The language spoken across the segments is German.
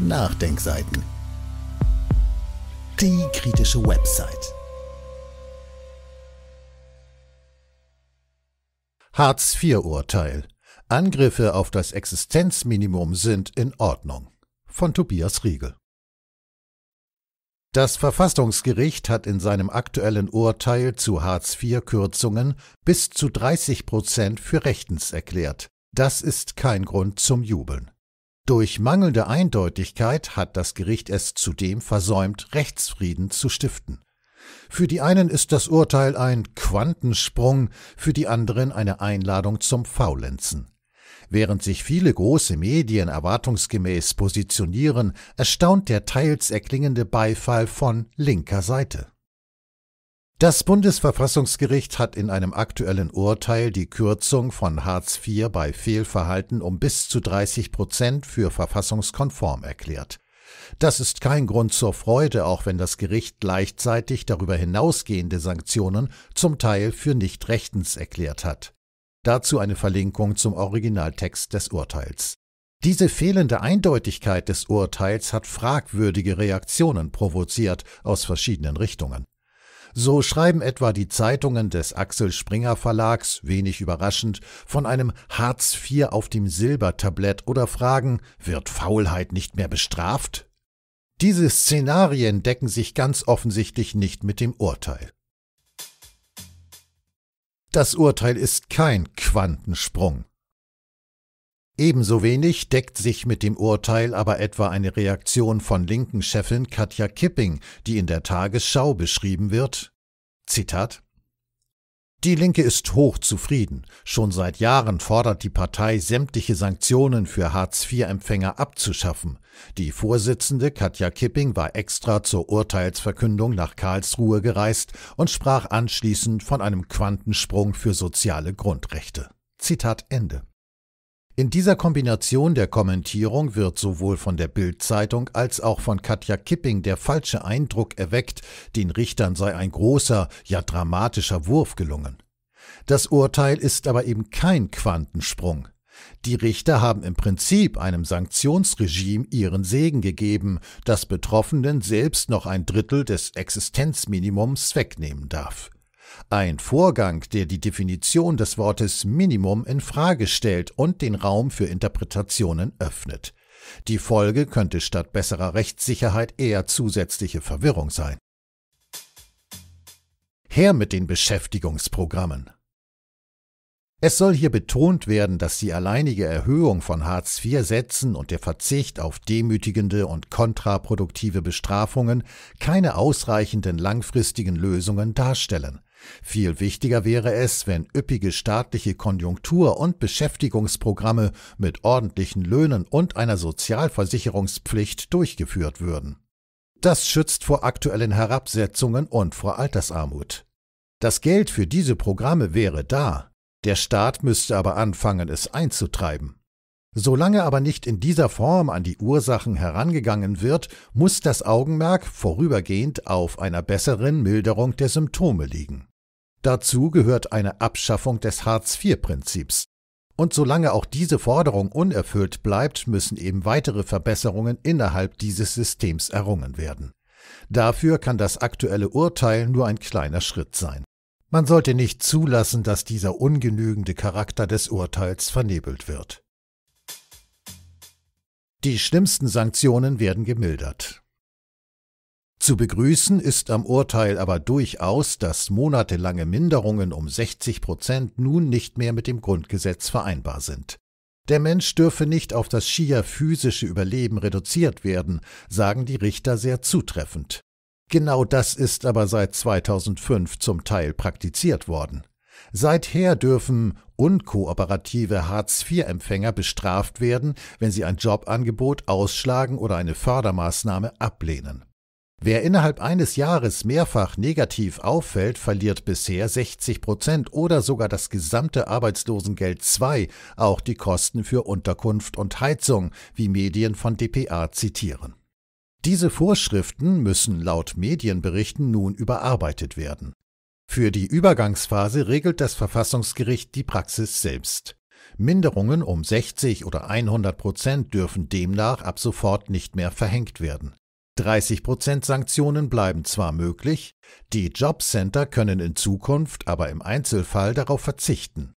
Nachdenkseiten. Die kritische Website. Hartz-IV-Urteil. Angriffe auf das Existenzminimum sind in Ordnung. Von Tobias Riegel. Das Verfassungsgericht hat in seinem aktuellen Urteil zu Hartz-IV-Kürzungen bis zu 30 Prozent für rechtens erklärt. Das ist kein Grund zum Jubeln. Durch mangelnde Eindeutigkeit hat das Gericht es zudem versäumt, Rechtsfrieden zu stiften. Für die einen ist das Urteil ein Quantensprung, für die anderen eine Einladung zum Faulenzen. Während sich viele große Medien erwartungsgemäß positionieren, erstaunt der teils erklingende Beifall von linker Seite. Das Bundesverfassungsgericht hat in einem aktuellen Urteil die Kürzung von Hartz IV bei Fehlverhalten um bis zu 30 Prozent für verfassungskonform erklärt. Das ist kein Grund zur Freude, auch wenn das Gericht gleichzeitig darüber hinausgehende Sanktionen zum Teil für nicht rechtens erklärt hat. Dazu eine Verlinkung zum Originaltext des Urteils. Diese fehlende Eindeutigkeit des Urteils hat fragwürdige Reaktionen provoziert aus verschiedenen Richtungen. So schreiben etwa die Zeitungen des Axel Springer Verlags, wenig überraschend, von einem Hartz IV auf dem Silbertablett oder fragen, wird Faulheit nicht mehr bestraft? Diese Szenarien decken sich ganz offensichtlich nicht mit dem Urteil. Das Urteil ist kein Quantensprung. Ebenso wenig deckt sich mit dem Urteil aber etwa eine Reaktion von linken Chefin Katja Kipping, die in der Tagesschau beschrieben wird. Zitat die Linke ist hoch zufrieden. Schon seit Jahren fordert die Partei, sämtliche Sanktionen für Hartz-IV-Empfänger abzuschaffen. Die Vorsitzende Katja Kipping war extra zur Urteilsverkündung nach Karlsruhe gereist und sprach anschließend von einem Quantensprung für soziale Grundrechte. Zitat Ende. In dieser Kombination der Kommentierung wird sowohl von der Bild-Zeitung als auch von Katja Kipping der falsche Eindruck erweckt, den Richtern sei ein großer, ja dramatischer Wurf gelungen. Das Urteil ist aber eben kein Quantensprung. Die Richter haben im Prinzip einem Sanktionsregime ihren Segen gegeben, das Betroffenen selbst noch ein Drittel des Existenzminimums wegnehmen darf. Ein Vorgang, der die Definition des Wortes Minimum in Frage stellt und den Raum für Interpretationen öffnet. Die Folge könnte statt besserer Rechtssicherheit eher zusätzliche Verwirrung sein. Her mit den Beschäftigungsprogrammen. Es soll hier betont werden, dass die alleinige Erhöhung von Hartz-IV-Sätzen und der Verzicht auf demütigende und kontraproduktive Bestrafungen keine ausreichenden langfristigen Lösungen darstellen. Viel wichtiger wäre es, wenn üppige staatliche Konjunktur- und Beschäftigungsprogramme mit ordentlichen Löhnen und einer Sozialversicherungspflicht durchgeführt würden. Das schützt vor aktuellen Herabsetzungen und vor Altersarmut. Das Geld für diese Programme wäre da, der Staat müsste aber anfangen, es einzutreiben. Solange aber nicht in dieser Form an die Ursachen herangegangen wird, muss das Augenmerk vorübergehend auf einer besseren Milderung der Symptome liegen. Dazu gehört eine Abschaffung des Hartz-IV-Prinzips. Und solange auch diese Forderung unerfüllt bleibt, müssen eben weitere Verbesserungen innerhalb dieses Systems errungen werden. Dafür kann das aktuelle Urteil nur ein kleiner Schritt sein. Man sollte nicht zulassen, dass dieser ungenügende Charakter des Urteils vernebelt wird. Die schlimmsten Sanktionen werden gemildert. Zu begrüßen ist am Urteil aber durchaus, dass monatelange Minderungen um 60 Prozent nun nicht mehr mit dem Grundgesetz vereinbar sind. Der Mensch dürfe nicht auf das schier physische Überleben reduziert werden, sagen die Richter sehr zutreffend. Genau das ist aber seit 2005 zum Teil praktiziert worden. Seither dürfen unkooperative Hartz-IV-Empfänger bestraft werden, wenn sie ein Jobangebot ausschlagen oder eine Fördermaßnahme ablehnen. Wer innerhalb eines Jahres mehrfach negativ auffällt, verliert bisher 60 Prozent oder sogar das gesamte Arbeitslosengeld II, auch die Kosten für Unterkunft und Heizung, wie Medien von dpa zitieren. Diese Vorschriften müssen laut Medienberichten nun überarbeitet werden. Für die Übergangsphase regelt das Verfassungsgericht die Praxis selbst. Minderungen um 60 oder 100 Prozent dürfen demnach ab sofort nicht mehr verhängt werden. 30% Sanktionen bleiben zwar möglich, die Jobcenter können in Zukunft aber im Einzelfall darauf verzichten.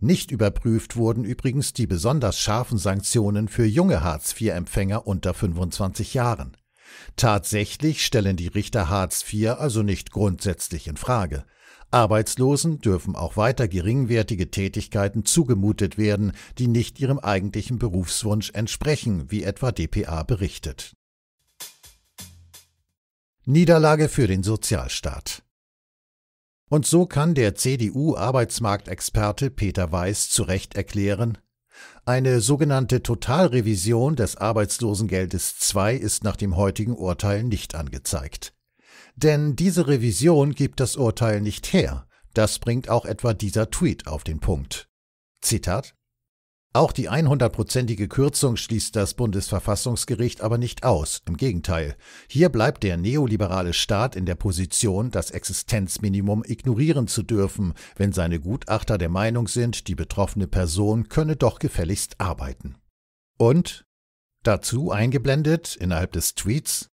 Nicht überprüft wurden übrigens die besonders scharfen Sanktionen für junge Hartz-IV-Empfänger unter 25 Jahren. Tatsächlich stellen die Richter Hartz IV also nicht grundsätzlich in Frage. Arbeitslosen dürfen auch weiter geringwertige Tätigkeiten zugemutet werden, die nicht ihrem eigentlichen Berufswunsch entsprechen, wie etwa dpa berichtet Niederlage für den Sozialstaat. Und so kann der CDU-Arbeitsmarktexperte Peter Weiß zu Recht erklären, eine sogenannte Totalrevision des Arbeitslosengeldes II ist nach dem heutigen Urteil nicht angezeigt. Denn diese Revision gibt das Urteil nicht her. Das bringt auch etwa dieser Tweet auf den Punkt. Zitat auch die 100-prozentige Kürzung schließt das Bundesverfassungsgericht aber nicht aus. Im Gegenteil. Hier bleibt der neoliberale Staat in der Position, das Existenzminimum ignorieren zu dürfen, wenn seine Gutachter der Meinung sind, die betroffene Person könne doch gefälligst arbeiten. Und Dazu eingeblendet innerhalb des Tweets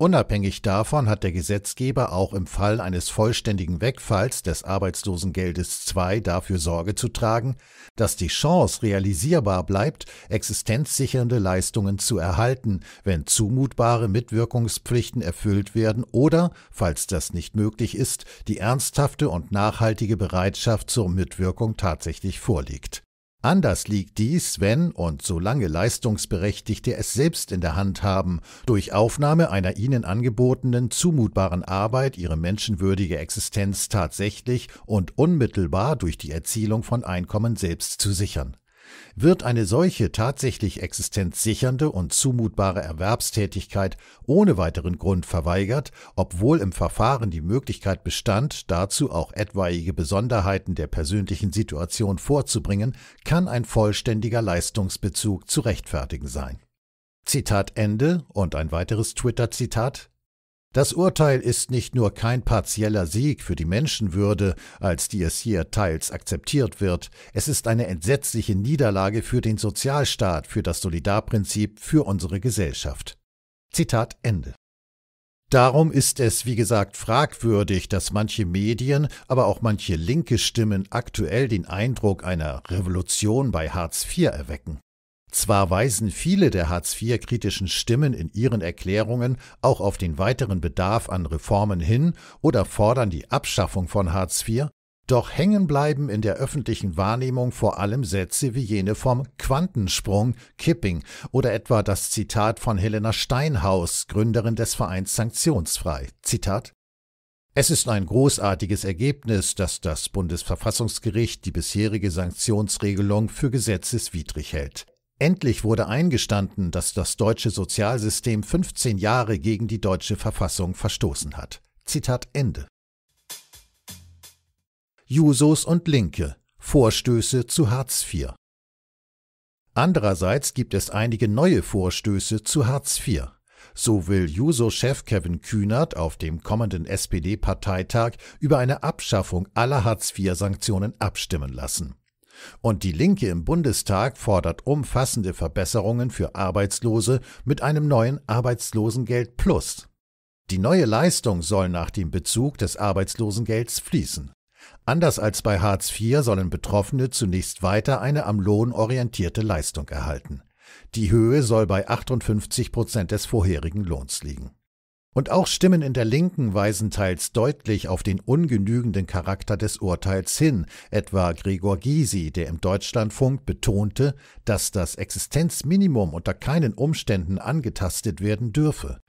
Unabhängig davon hat der Gesetzgeber auch im Fall eines vollständigen Wegfalls des Arbeitslosengeldes II dafür Sorge zu tragen, dass die Chance realisierbar bleibt, existenzsichernde Leistungen zu erhalten, wenn zumutbare Mitwirkungspflichten erfüllt werden oder, falls das nicht möglich ist, die ernsthafte und nachhaltige Bereitschaft zur Mitwirkung tatsächlich vorliegt Anders liegt dies, wenn und solange Leistungsberechtigte es selbst in der Hand haben, durch Aufnahme einer ihnen angebotenen zumutbaren Arbeit ihre menschenwürdige Existenz tatsächlich und unmittelbar durch die Erzielung von Einkommen selbst zu sichern wird eine solche tatsächlich existenzsichernde und zumutbare Erwerbstätigkeit ohne weiteren Grund verweigert, obwohl im Verfahren die Möglichkeit bestand, dazu auch etwaige Besonderheiten der persönlichen Situation vorzubringen, kann ein vollständiger Leistungsbezug zu rechtfertigen sein. Zitat Ende und ein weiteres Twitter-Zitat. Das Urteil ist nicht nur kein partieller Sieg für die Menschenwürde, als die es hier teils akzeptiert wird, es ist eine entsetzliche Niederlage für den Sozialstaat, für das Solidarprinzip, für unsere Gesellschaft. Zitat Ende. Darum ist es, wie gesagt, fragwürdig, dass manche Medien, aber auch manche linke Stimmen aktuell den Eindruck einer Revolution bei Hartz IV erwecken. Zwar weisen viele der Hartz-IV-kritischen Stimmen in ihren Erklärungen auch auf den weiteren Bedarf an Reformen hin oder fordern die Abschaffung von Hartz IV, doch hängen bleiben in der öffentlichen Wahrnehmung vor allem Sätze wie jene vom Quantensprung, Kipping oder etwa das Zitat von Helena Steinhaus, Gründerin des Vereins Sanktionsfrei. Zitat es ist ein großartiges Ergebnis, dass das Bundesverfassungsgericht die bisherige Sanktionsregelung für gesetzeswidrig hält. Endlich wurde eingestanden, dass das deutsche Sozialsystem 15 Jahre gegen die deutsche Verfassung verstoßen hat. Zitat Ende. Jusos und Linke Vorstöße zu Hartz IV. Andererseits gibt es einige neue Vorstöße zu Hartz IV. So will Juso-Chef Kevin Kühnert auf dem kommenden SPD-Parteitag über eine Abschaffung aller Hartz IV-Sanktionen abstimmen lassen. Und die Linke im Bundestag fordert umfassende Verbesserungen für Arbeitslose mit einem neuen Arbeitslosengeld Plus. Die neue Leistung soll nach dem Bezug des Arbeitslosengelds fließen. Anders als bei Hartz IV sollen Betroffene zunächst weiter eine am Lohn orientierte Leistung erhalten. Die Höhe soll bei 58 Prozent des vorherigen Lohns liegen. Und auch Stimmen in der Linken weisen teils deutlich auf den ungenügenden Charakter des Urteils hin, etwa Gregor Gysi, der im Deutschlandfunk betonte, dass das Existenzminimum unter keinen Umständen angetastet werden dürfe.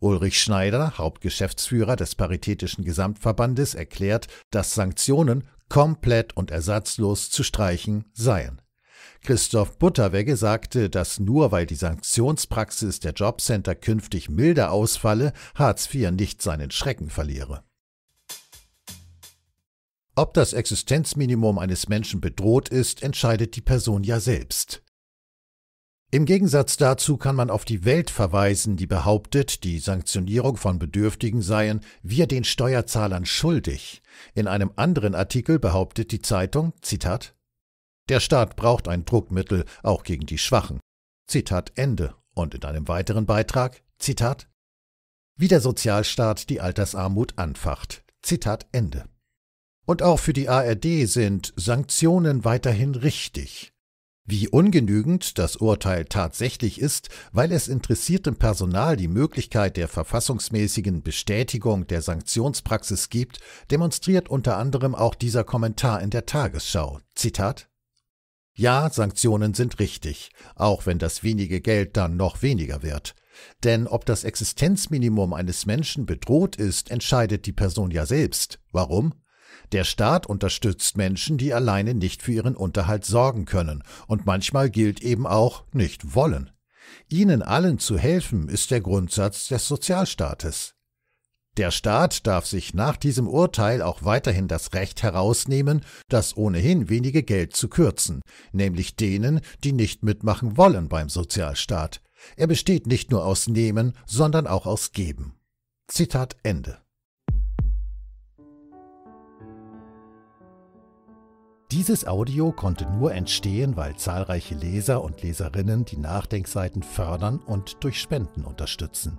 Ulrich Schneider, Hauptgeschäftsführer des Paritätischen Gesamtverbandes, erklärt, dass Sanktionen komplett und ersatzlos zu streichen seien. Christoph Butterwegge sagte, dass nur weil die Sanktionspraxis der Jobcenter künftig milder ausfalle, Hartz IV nicht seinen Schrecken verliere. Ob das Existenzminimum eines Menschen bedroht ist, entscheidet die Person ja selbst. Im Gegensatz dazu kann man auf die Welt verweisen, die behauptet, die Sanktionierung von Bedürftigen seien wir den Steuerzahlern schuldig. In einem anderen Artikel behauptet die Zeitung, Zitat, der Staat braucht ein Druckmittel auch gegen die Schwachen. Zitat Ende. Und in einem weiteren Beitrag, Zitat, wie der Sozialstaat die Altersarmut anfacht. Zitat Ende. Und auch für die ARD sind Sanktionen weiterhin richtig. Wie ungenügend das Urteil tatsächlich ist, weil es interessiertem Personal die Möglichkeit der verfassungsmäßigen Bestätigung der Sanktionspraxis gibt, demonstriert unter anderem auch dieser Kommentar in der Tagesschau. Zitat ja, Sanktionen sind richtig, auch wenn das wenige Geld dann noch weniger wird. Denn ob das Existenzminimum eines Menschen bedroht ist, entscheidet die Person ja selbst. Warum? Der Staat unterstützt Menschen, die alleine nicht für ihren Unterhalt sorgen können und manchmal gilt eben auch nicht wollen. Ihnen allen zu helfen ist der Grundsatz des Sozialstaates. Der Staat darf sich nach diesem Urteil auch weiterhin das Recht herausnehmen, das ohnehin wenige Geld zu kürzen, nämlich denen, die nicht mitmachen wollen beim Sozialstaat. Er besteht nicht nur aus Nehmen, sondern auch aus Geben. Zitat Ende. Dieses Audio konnte nur entstehen, weil zahlreiche Leser und Leserinnen die Nachdenkseiten fördern und durch Spenden unterstützen.